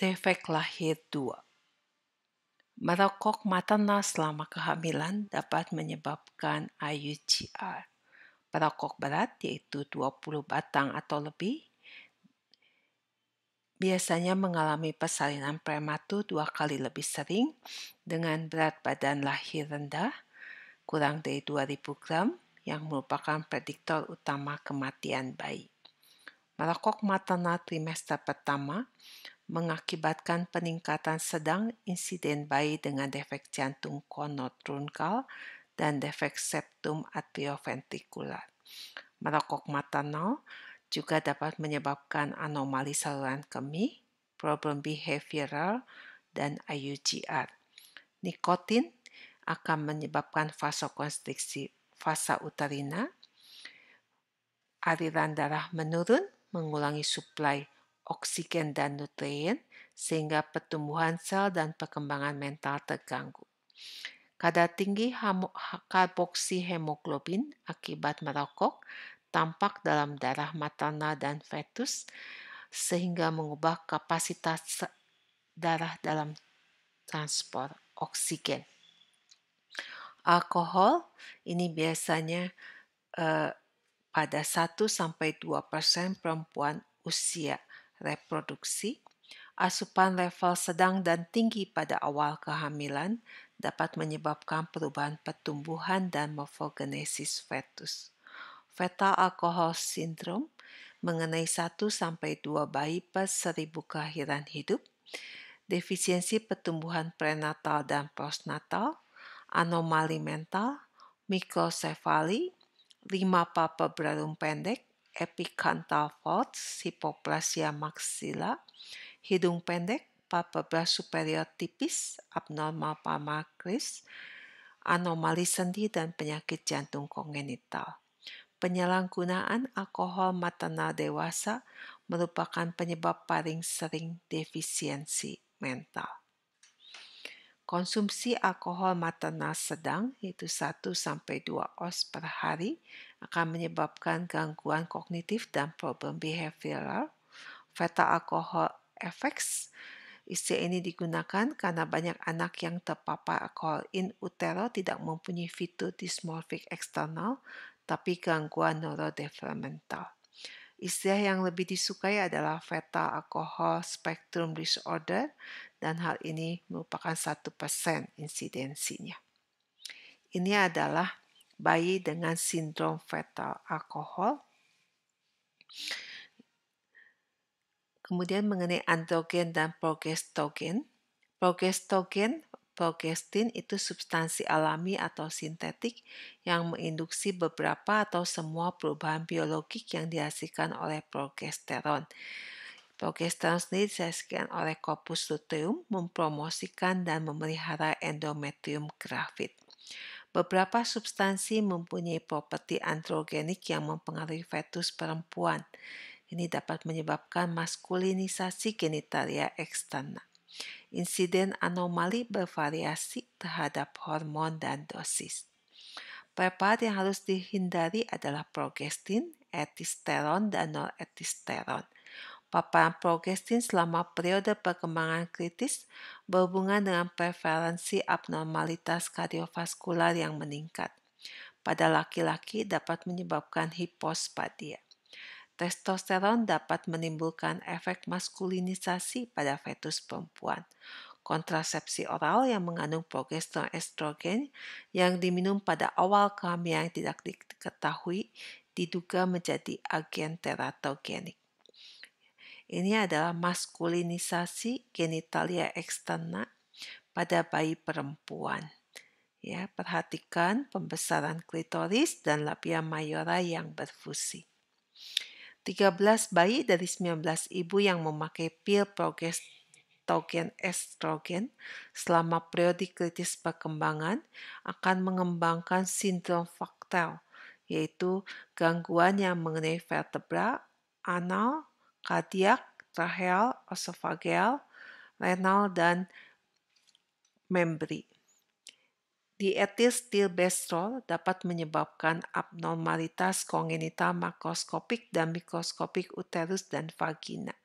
lahir 2 Merokok matana selama kehamilan dapat menyebabkan IUGR. Merokok berat yaitu 20 batang atau lebih biasanya mengalami persalinan prematur dua kali lebih sering dengan berat badan lahir rendah kurang dari 2000 gram yang merupakan prediktor utama kematian bayi. Merokok matana trimester pertama mengakibatkan peningkatan sedang insiden bayi dengan defek jantung konotrunkal dan defek septum atrioventrikular. Merokok maternal juga dapat menyebabkan anomali saluran kemih, problem behavioral, dan IUGR. Nikotin akan menyebabkan vasokonstriksi fasa uterina, aliran darah menurun, mengulangi suplai oksigen dan nutrien, sehingga pertumbuhan sel dan perkembangan mental terganggu. Kadar tinggi karboksi akibat merokok tampak dalam darah maternal dan fetus, sehingga mengubah kapasitas darah dalam transport oksigen. Alkohol ini biasanya eh, pada 1-2% perempuan usia reproduksi, asupan level sedang dan tinggi pada awal kehamilan dapat menyebabkan perubahan pertumbuhan dan morfogenesis fetus. Fetal alcohol syndrome mengenai 1-2 bayi per seribu kelahiran hidup, defisiensi pertumbuhan prenatal dan postnatal, anomali mental, mikrosefali, papa berlalu pendek, epicantha hipoplasia maxilla, hidung pendek, palpebra superior tipis, abnormal palmar anomali sendi, dan penyakit jantung kongenital. Penyalahgunaan alkohol maternal dewasa merupakan penyebab paling sering defisiensi mental. Konsumsi alkohol maternal sedang yaitu 1 sampai 2 oz per hari akan menyebabkan gangguan kognitif dan problem behavioral. Fetal alkohol effects Istilah ini digunakan karena banyak anak yang terpapar alkohol in utero tidak mempunyai fitur dysmorphic eksternal, tapi gangguan neurodevelopmental. Istilah yang lebih disukai adalah fetal alcohol spectrum disorder dan hal ini merupakan satu persen insidensinya. Ini adalah bayi dengan sindrom fetal alkohol. Kemudian mengenai androgen dan progestogen. Progestogen Progestin itu substansi alami atau sintetik yang menginduksi beberapa atau semua perubahan biologik yang dihasilkan oleh progesteron. Progesteron sendiri dihasilkan oleh Corpus luteum mempromosikan dan memelihara endometrium grafit. Beberapa substansi mempunyai properti androgenik yang mempengaruhi fetus perempuan. Ini dapat menyebabkan maskulinisasi genitalia eksternal insiden anomali bervariasi terhadap hormon dan dosis. Preparat yang harus dihindari adalah progestin, etisteron, dan noretisteron. Paparan progestin selama periode perkembangan kritis berhubungan dengan prevalensi abnormalitas kardiovaskular yang meningkat. Pada laki-laki dapat menyebabkan hipospadia. Testosteron dapat menimbulkan efek maskulinisasi pada fetus perempuan. Kontrasepsi oral yang mengandung progesteron estrogen yang diminum pada awal kehamilan yang tidak diketahui diduga menjadi agen teratogenik. Ini adalah maskulinisasi genitalia eksterna pada bayi perempuan. Ya, perhatikan pembesaran klitoris dan labia mayora yang berfusi. 13 bayi dari 19 ibu yang memakai pil progestogen estrogen selama periode kritis perkembangan akan mengembangkan sindrom faktal, yaitu gangguan yang mengenai vertebra, anal, kardiak, traheal, osofagel, renal, dan membri. Dietis bestrol dapat menyebabkan abnormalitas kongenital makroskopik dan mikroskopik uterus dan vagina,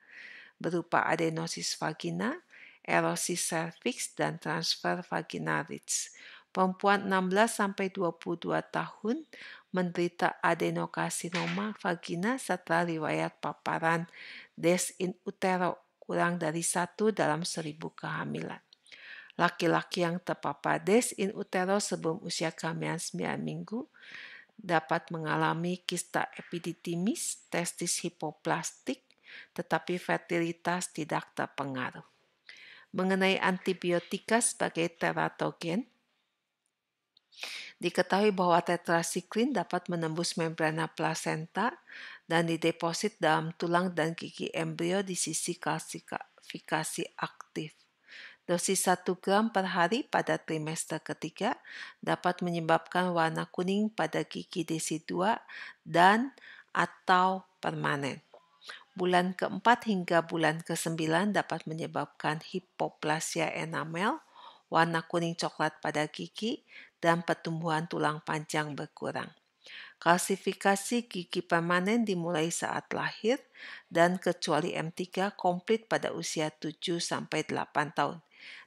berupa adenosis vagina, erosi cervix, dan transfer vaginalis. Perempuan 16-22 tahun menderita adenokarsinoma vagina setelah riwayat paparan des in utero kurang dari satu dalam seribu kehamilan. Laki-laki yang terpapar des in utero sebelum usia kehamilan 9 minggu dapat mengalami kista epididimis, testis hipoplastik, tetapi fertilitas tidak terpengaruh. Mengenai antibiotika sebagai teratogen, Diketahui bahwa tetrasiklin dapat menembus membrana plasenta dan dideposit dalam tulang dan gigi embrio di sisi klasifikasi aktif. Dosis 1 gram per hari pada trimester ketiga dapat menyebabkan warna kuning pada gigi desidua dan atau permanen. Bulan keempat hingga bulan kesembilan dapat menyebabkan hipoplasia enamel, warna kuning coklat pada gigi, dan pertumbuhan tulang panjang berkurang. Klasifikasi gigi permanen dimulai saat lahir dan kecuali M3 komplit pada usia 7-8 tahun.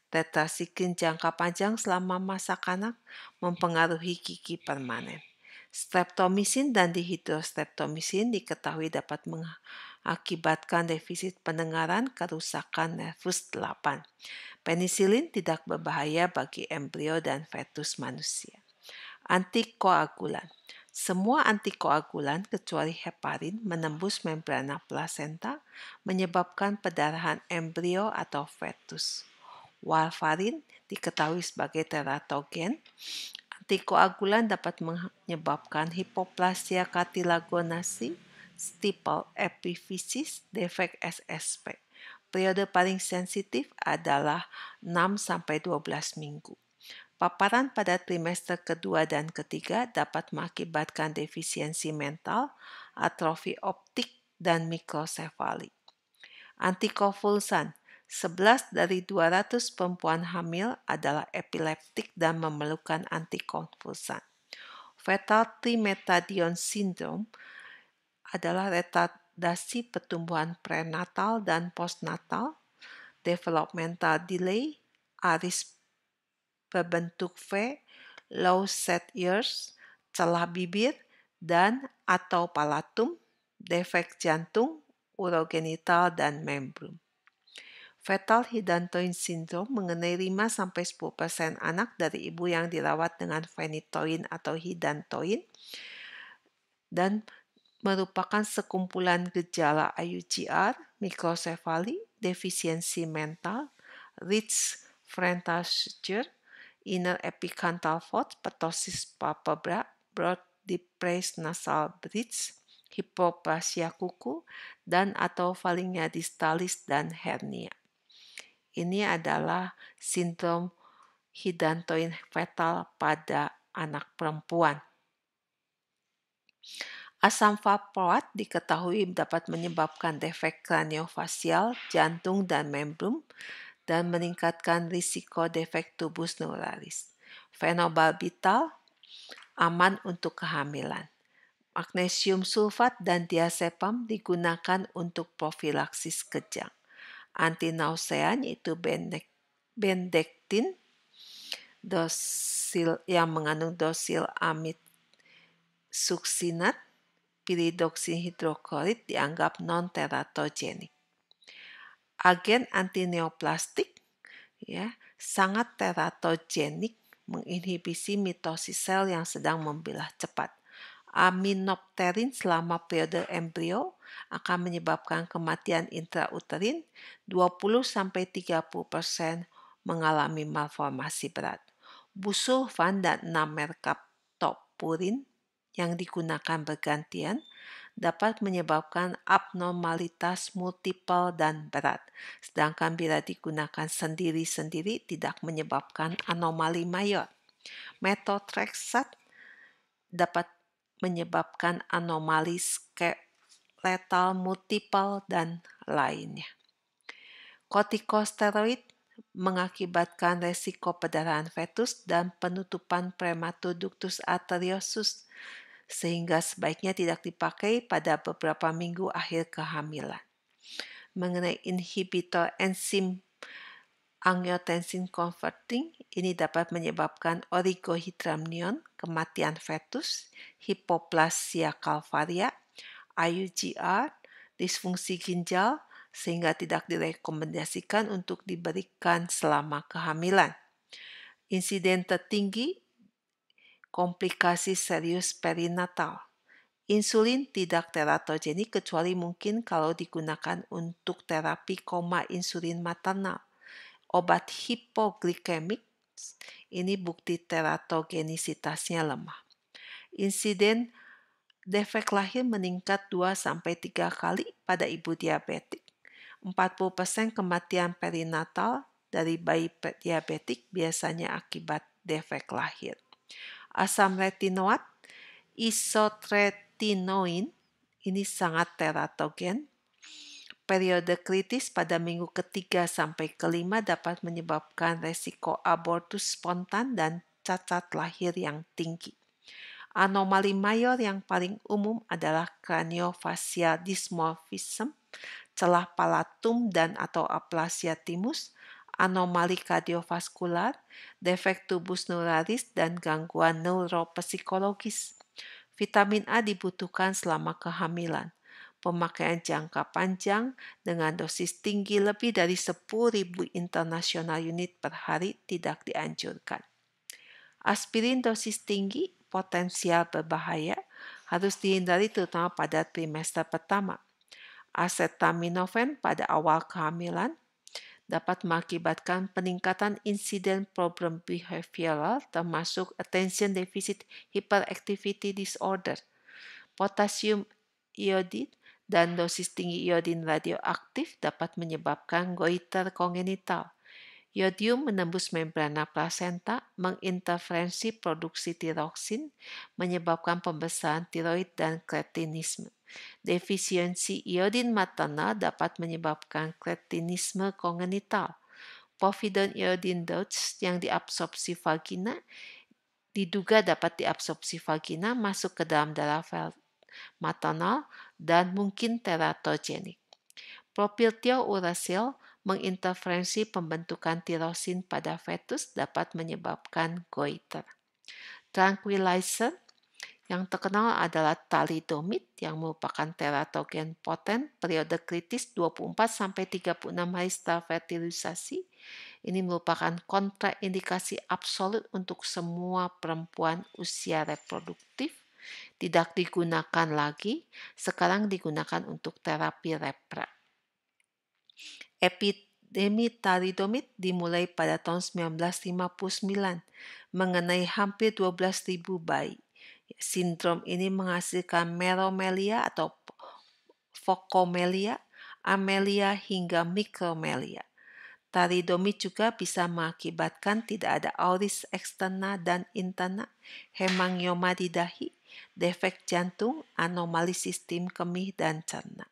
Retasikin jangka panjang selama masa kanak mempengaruhi gigi permanen. Streptomisin dan dihidrostreptomisin diketahui dapat mengakibatkan defisit pendengaran kerusakan nervus 8. Penisilin tidak berbahaya bagi embrio dan fetus manusia. Antikoagulan. Semua antikoagulan kecuali heparin menembus membrana plasenta menyebabkan perdarahan embrio atau fetus. Warfarin diketahui sebagai teratogen. Antikoagulan dapat menyebabkan hipoplasia katilagonasi, stipel epifisis, defek SSP. Periode paling sensitif adalah 6-12 minggu. Paparan pada trimester kedua dan ketiga dapat mengakibatkan defisiensi mental, atrofi optik, dan mikrosefali. Antikovulsan 11 dari 200 perempuan hamil adalah epileptik dan memerlukan antikonvulsan. Fetal trimetadion syndrome adalah retardasi pertumbuhan prenatal dan postnatal, developmental delay, aris berbentuk V, low set ears, celah bibir, dan atau palatum, defek jantung, urogenital, dan membrum. Fetal Hidantoin Syndrome mengenai 5-10% anak dari ibu yang dirawat dengan fenitoin atau hidantoin dan merupakan sekumpulan gejala IUGR, mikrosefali, defisiensi mental, Ritz Frantager, inner epicanthal fault, patosis palpebra, broad depressed nasal bridge, hipoplasia kuku, dan atau falingnya distalis dan hernia. Ini adalah sindrom hidantoin fetal pada anak perempuan. Asam valproat diketahui dapat menyebabkan defek kraniofasial, jantung, dan membrum, dan meningkatkan risiko defek tubus neuralis. Fenobarbital aman untuk kehamilan. Magnesium sulfat dan diazepam digunakan untuk profilaksis kejang anti nausea yaitu bendek, bendektin dosil yang mengandung dosil amid suksinat piridoksin hidrokorit dianggap non teratogenik. Agen anti neoplastik ya sangat teratogenik menginhibisi mitosis sel yang sedang membelah cepat aminopterin selama periode embrio akan menyebabkan kematian intrauterin 20-30% mengalami malformasi berat. Busulfan dan 6 merkaptopurin yang digunakan bergantian dapat menyebabkan abnormalitas multiple dan berat, sedangkan bila digunakan sendiri-sendiri tidak menyebabkan anomali mayor. Metotrexat dapat menyebabkan anomali ske letal multiple, dan lainnya. Kortikosteroid mengakibatkan resiko pendarahan fetus dan penutupan prematur ductus arteriosus sehingga sebaiknya tidak dipakai pada beberapa minggu akhir kehamilan. Mengenai inhibitor enzim angiotensin converting, ini dapat menyebabkan oligohidramnion, kematian fetus, hipoplasia calvaria, IUGR, disfungsi ginjal, sehingga tidak direkomendasikan untuk diberikan selama kehamilan. Insiden tertinggi, komplikasi serius perinatal. Insulin tidak teratogenik kecuali mungkin kalau digunakan untuk terapi koma insulin maternal. Obat hipoglikemik ini bukti teratogenisitasnya lemah. Insiden defek lahir meningkat 2-3 kali pada ibu diabetik. 40% kematian perinatal dari bayi diabetik biasanya akibat defek lahir. Asam retinoat, isotretinoin, ini sangat teratogen. Periode kritis pada minggu ketiga sampai kelima dapat menyebabkan resiko abortus spontan dan cacat lahir yang tinggi. Anomali mayor yang paling umum adalah craniofacial dysmorphism, celah palatum dan atau aplasia timus, anomali kardiovaskular, defek tubus neuralis, dan gangguan neuropsikologis. Vitamin A dibutuhkan selama kehamilan. Pemakaian jangka panjang dengan dosis tinggi lebih dari 10.000 internasional unit per hari tidak dianjurkan. Aspirin dosis tinggi potensial berbahaya harus dihindari terutama pada trimester pertama. Asetaminofen pada awal kehamilan dapat mengakibatkan peningkatan insiden problem behavioral termasuk attention deficit hyperactivity disorder, Potasium iodid dan dosis tinggi iodin radioaktif dapat menyebabkan goiter kongenital. Yodium menembus membrana plasenta, menginterferensi produksi tiroksin, menyebabkan pembesaran tiroid dan kretinisme. Defisiensi iodin maternal dapat menyebabkan kretinisme kongenital. Povidone iodine dose yang diabsorpsi vagina diduga dapat diabsorpsi vagina masuk ke dalam darah maternal dan mungkin teratogenik. Propyltio uracil Mengintervensi pembentukan tirosin pada fetus dapat menyebabkan goiter. Tranquilizer yang terkenal adalah talidomid yang merupakan teratogen poten periode kritis 24-36 hari setelah fertilisasi. Ini merupakan kontraindikasi absolut untuk semua perempuan usia reproduktif. Tidak digunakan lagi, sekarang digunakan untuk terapi repra. Epidemi talidomid dimulai pada tahun 1959 mengenai hampir 12.000 bayi. Sindrom ini menghasilkan meromelia atau fokomelia, amelia hingga mikromelia. Talidomid juga bisa mengakibatkan tidak ada auris eksterna dan interna, hemangioma di dahi, defek jantung, anomali sistem kemih dan cerna.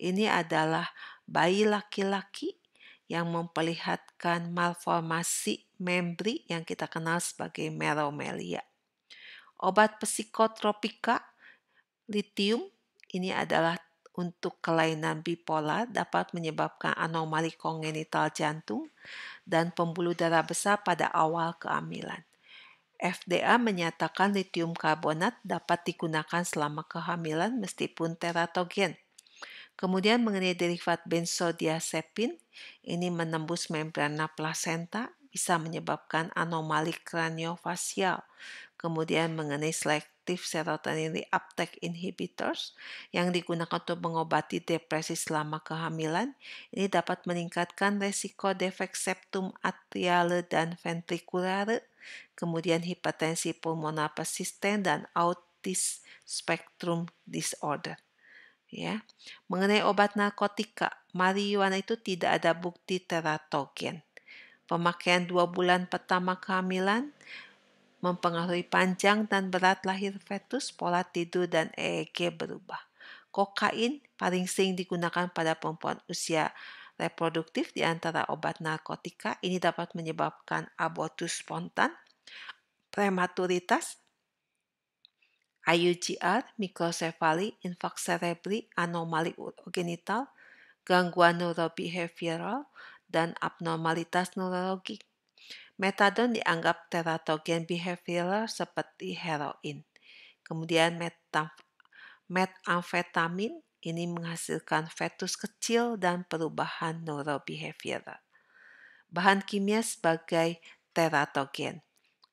Ini adalah bayi laki-laki yang memperlihatkan malformasi membri yang kita kenal sebagai meromelia. Obat psikotropika litium ini adalah untuk kelainan bipolar dapat menyebabkan anomali kongenital jantung dan pembuluh darah besar pada awal kehamilan. FDA menyatakan litium karbonat dapat digunakan selama kehamilan meskipun teratogen Kemudian mengenai derivat benzodiazepin, ini menembus membrana plasenta, bisa menyebabkan anomali kraniofasial. Kemudian mengenai selektif serotonin reuptake inhibitors yang digunakan untuk mengobati depresi selama kehamilan, ini dapat meningkatkan resiko defek septum atriale dan ventrikulare, kemudian hipertensi pulmonar persisten dan autis spectrum disorder ya. Mengenai obat narkotika, marijuana itu tidak ada bukti teratogen. Pemakaian dua bulan pertama kehamilan mempengaruhi panjang dan berat lahir fetus, pola tidur, dan EEG berubah. Kokain paling sering digunakan pada perempuan usia reproduktif di antara obat narkotika. Ini dapat menyebabkan abortus spontan, prematuritas, IUGR, mikrosefali, infak cerebri, anomali urogenital, gangguan neurobehavioral, dan abnormalitas neurologi. Metadon dianggap teratogen behavioral seperti heroin. Kemudian metamfetamin ini menghasilkan fetus kecil dan perubahan neurobehavioral. Bahan kimia sebagai teratogen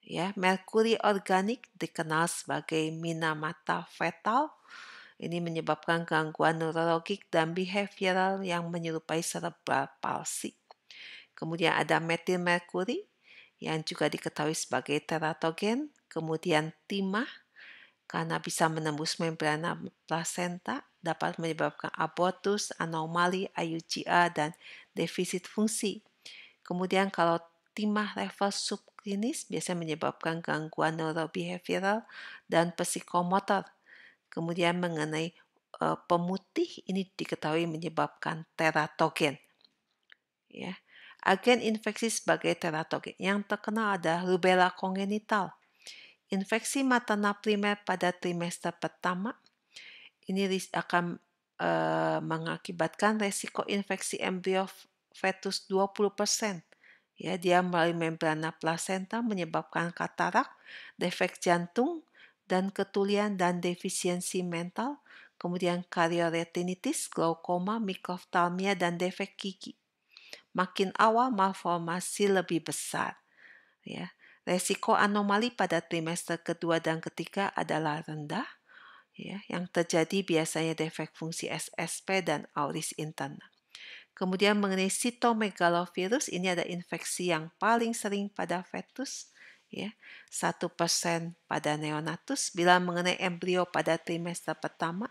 ya merkuri organik dikenal sebagai minamata fetal ini menyebabkan gangguan neurologik dan behavioral yang menyerupai cerebral palsi kemudian ada metil merkuri yang juga diketahui sebagai teratogen kemudian timah karena bisa menembus membrana placenta dapat menyebabkan abortus, anomali, IUGA, dan defisit fungsi. Kemudian kalau timah level subklinis biasanya menyebabkan gangguan neurobehavioral dan psikomotor. Kemudian mengenai e, pemutih ini diketahui menyebabkan teratogen. Ya. Agen infeksi sebagai teratogen yang terkenal ada rubella kongenital. Infeksi mata primer pada trimester pertama ini akan e, mengakibatkan resiko infeksi embrio fetus 20%. Ya, dia melalui membrana plasenta menyebabkan katarak, defek jantung, dan ketulian dan defisiensi mental, kemudian karyoretinitis, glaukoma, mikroftalmia, dan defek gigi. Makin awal malformasi lebih besar. Ya, resiko anomali pada trimester kedua dan ketiga adalah rendah. Ya, yang terjadi biasanya defek fungsi SSP dan auris internal. Kemudian mengenai sitomegalovirus, ini ada infeksi yang paling sering pada fetus, ya satu persen pada neonatus. Bila mengenai embrio pada trimester pertama,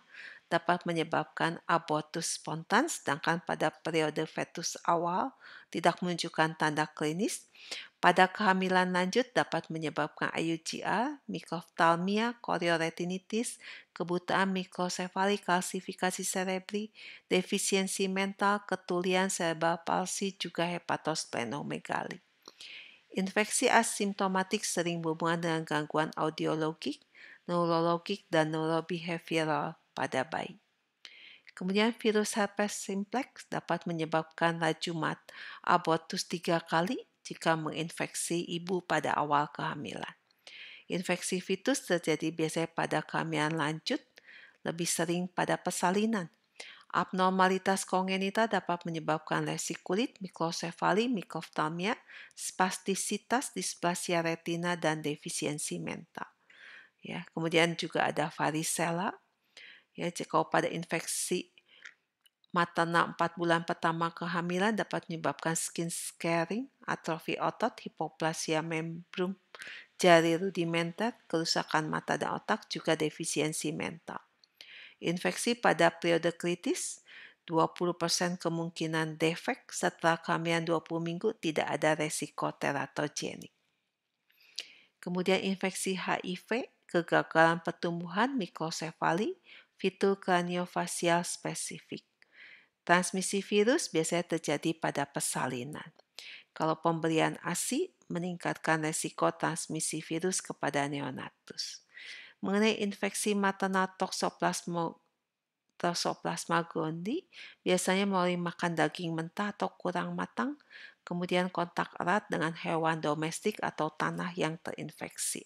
dapat menyebabkan abortus spontan, sedangkan pada periode fetus awal tidak menunjukkan tanda klinis. Pada kehamilan lanjut dapat menyebabkan IUGR, mikroftalmia, korioretinitis, kebutaan mikrosefali kalsifikasi serebri, defisiensi mental, ketulian cerebral palsi, juga hepatosplenomegali. Infeksi asimptomatik sering berhubungan dengan gangguan audiologik, neurologik, dan neurobehavioral pada bayi. Kemudian virus herpes simplex dapat menyebabkan laju mat abortus tiga kali jika menginfeksi ibu pada awal kehamilan. Infeksi fetus terjadi biasanya pada kehamilan lanjut, lebih sering pada persalinan. Abnormalitas kongenita dapat menyebabkan lesi kulit, mikrosefali, mikroftalmia, spastisitas, displasia retina, dan defisiensi mental. Ya, kemudian juga ada varicella Ya, jika pada infeksi mata 4 bulan pertama kehamilan dapat menyebabkan skin scarring, atrofi otot, hipoplasia membrum jari rudimenter, kerusakan mata dan otak, juga defisiensi mental. Infeksi pada periode kritis, 20% kemungkinan defek setelah kehamilan 20 minggu tidak ada resiko teratogenik. Kemudian infeksi HIV, kegagalan pertumbuhan mikrosefali, kraniofasial spesifik. Transmisi virus biasanya terjadi pada persalinan. Kalau pemberian ASI meningkatkan resiko transmisi virus kepada neonatus. Mengenai infeksi maternal toxoplasma Toxoplasma gondii biasanya melalui makan daging mentah atau kurang matang, kemudian kontak erat dengan hewan domestik atau tanah yang terinfeksi.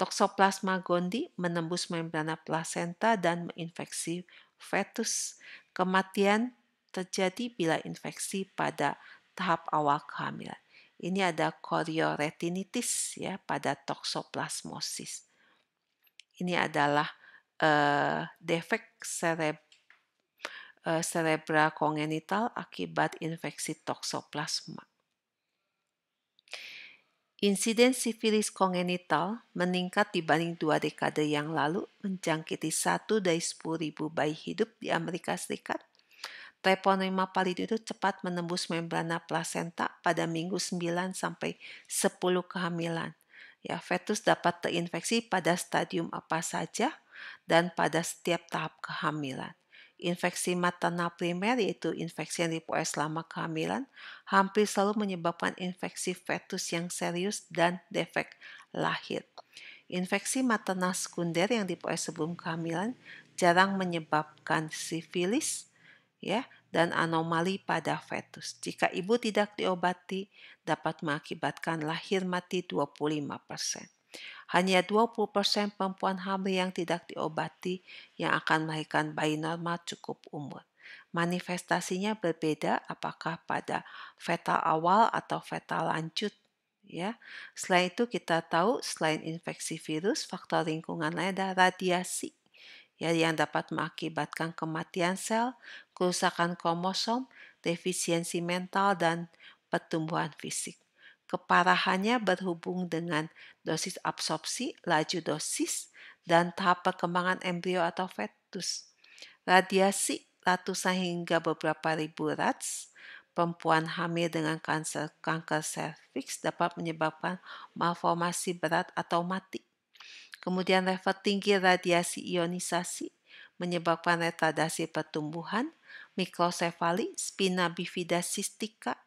Toxoplasma gondii menembus membrana plasenta dan menginfeksi fetus. Kematian terjadi bila infeksi pada tahap awal kehamilan. Ini ada chorioretinitis ya pada toxoplasmosis. Ini adalah uh, defek sereb uh, eh, cerebra kongenital akibat infeksi toxoplasma. Insiden sifilis kongenital meningkat dibanding dua dekade yang lalu menjangkiti satu dari 10 ribu bayi hidup di Amerika Serikat. Treponema itu cepat menembus membrana plasenta pada minggu 9 sampai 10 kehamilan. Ya, fetus dapat terinfeksi pada stadium apa saja dan pada setiap tahap kehamilan. Infeksi mata na primer yaitu infeksi yang diperoleh selama kehamilan hampir selalu menyebabkan infeksi fetus yang serius dan defek lahir. Infeksi mata na sekunder yang diperoleh sebelum kehamilan jarang menyebabkan sifilis ya dan anomali pada fetus. Jika ibu tidak diobati dapat mengakibatkan lahir mati 25%. Hanya 20% perempuan hamil yang tidak diobati yang akan melahirkan bayi normal cukup umur. Manifestasinya berbeda apakah pada fetal awal atau fetal lanjut ya. Selain itu kita tahu selain infeksi virus, faktor lingkungan lain adalah radiasi ya yang dapat mengakibatkan kematian sel, kerusakan kromosom, defisiensi mental dan pertumbuhan fisik. Keparahannya berhubung dengan dosis absorpsi, laju dosis, dan tahap perkembangan embrio atau fetus. Radiasi ratusan hingga beberapa ribu rats, perempuan hamil dengan kanker, kanker serviks dapat menyebabkan malformasi berat atau mati. Kemudian level tinggi radiasi ionisasi menyebabkan retardasi pertumbuhan, mikrosefali, spina bifida sistika,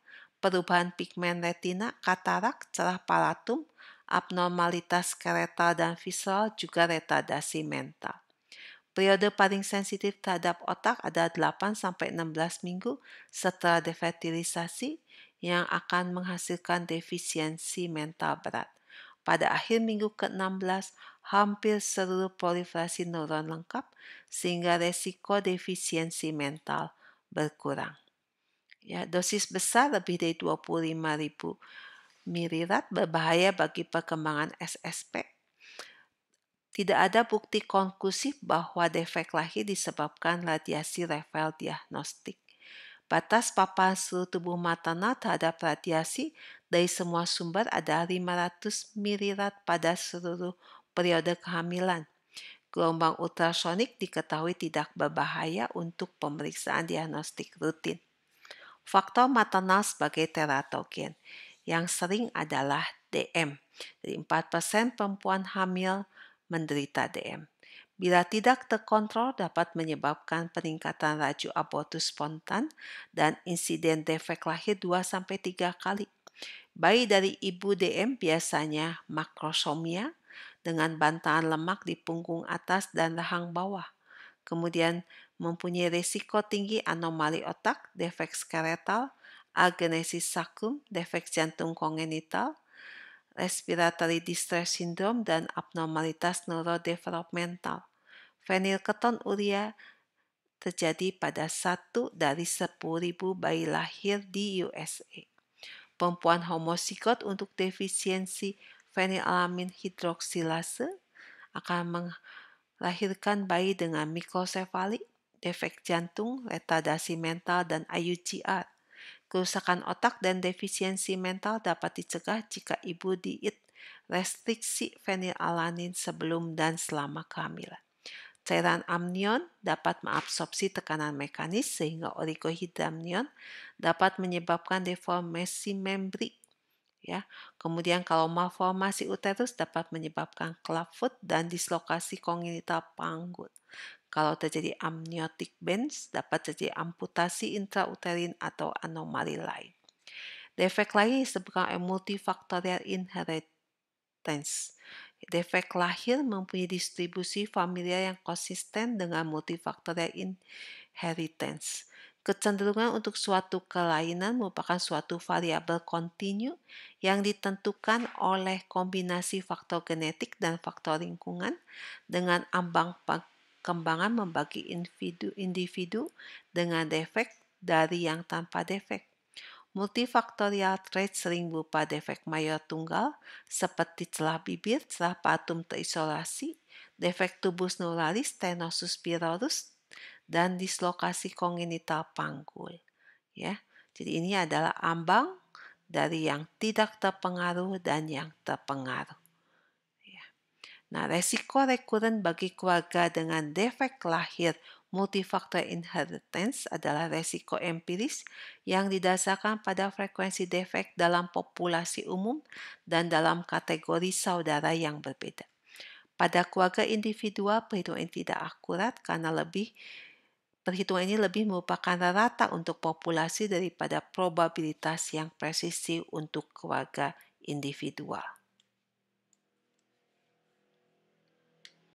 perubahan pigmen retina, katarak, cerah palatum, abnormalitas keretal dan visual, juga retardasi mental. Periode paling sensitif terhadap otak adalah 8-16 minggu setelah defertilisasi yang akan menghasilkan defisiensi mental berat. Pada akhir minggu ke-16, hampir seluruh proliferasi neuron lengkap sehingga resiko defisiensi mental berkurang. Ya, dosis besar lebih dari 25.000 mililat berbahaya bagi perkembangan SSP. Tidak ada bukti konklusif bahwa defek lahir disebabkan radiasi level diagnostik. Batas paparan seluruh tubuh maternal terhadap radiasi dari semua sumber adalah 500 mililat pada seluruh periode kehamilan. Gelombang ultrasonik diketahui tidak berbahaya untuk pemeriksaan diagnostik rutin. Faktor maternal sebagai teratogen yang sering adalah DM. Jadi 4% perempuan hamil menderita DM. Bila tidak terkontrol dapat menyebabkan peningkatan raju abortus spontan dan insiden defek lahir 2-3 kali. Bayi dari ibu DM biasanya makrosomia dengan bantahan lemak di punggung atas dan rahang bawah. Kemudian mempunyai risiko tinggi anomali otak, defek skeletal, agenesis sakum, defek jantung kongenital, respiratory distress syndrome, dan abnormalitas neurodevelopmental. Fenilketon urea terjadi pada satu dari 10.000 bayi lahir di USA. Perempuan homosigot untuk defisiensi fenilalamin hidroksilase akan melahirkan bayi dengan mikrosefali defek jantung, retardasi mental, dan IUGR. Kerusakan otak dan defisiensi mental dapat dicegah jika ibu diet restriksi fenilalanin sebelum dan selama kehamilan. Cairan amnion dapat mengabsorpsi tekanan mekanis sehingga oligohidramnion dapat menyebabkan deformasi membri ya. Kemudian kalau malformasi uterus dapat menyebabkan clubfoot dan dislokasi kongenital panggut. Kalau terjadi amniotic bends, dapat terjadi amputasi intrauterin atau anomali lain. Defek lahir disebutkan multifaktorial inheritance. Defek lahir mempunyai distribusi familiar yang konsisten dengan multifaktorial inheritance. Kecenderungan untuk suatu kelainan merupakan suatu variabel kontinu yang ditentukan oleh kombinasi faktor genetik dan faktor lingkungan dengan ambang Kembangan membagi individu, individu dengan defek dari yang tanpa defek. Multifaktorial trait sering berupa defek mayor tunggal seperti celah bibir, celah patum terisolasi, defek tubus nulari tenosus pyrorus, dan dislokasi kongenital panggul. Ya, jadi ini adalah ambang dari yang tidak terpengaruh dan yang terpengaruh. Nah, resiko rekuren bagi keluarga dengan defek lahir multifaktor inheritance adalah resiko empiris yang didasarkan pada frekuensi defek dalam populasi umum dan dalam kategori saudara yang berbeda. Pada keluarga individual, perhitungan ini tidak akurat karena lebih perhitungan ini lebih merupakan rata untuk populasi daripada probabilitas yang presisi untuk keluarga individual.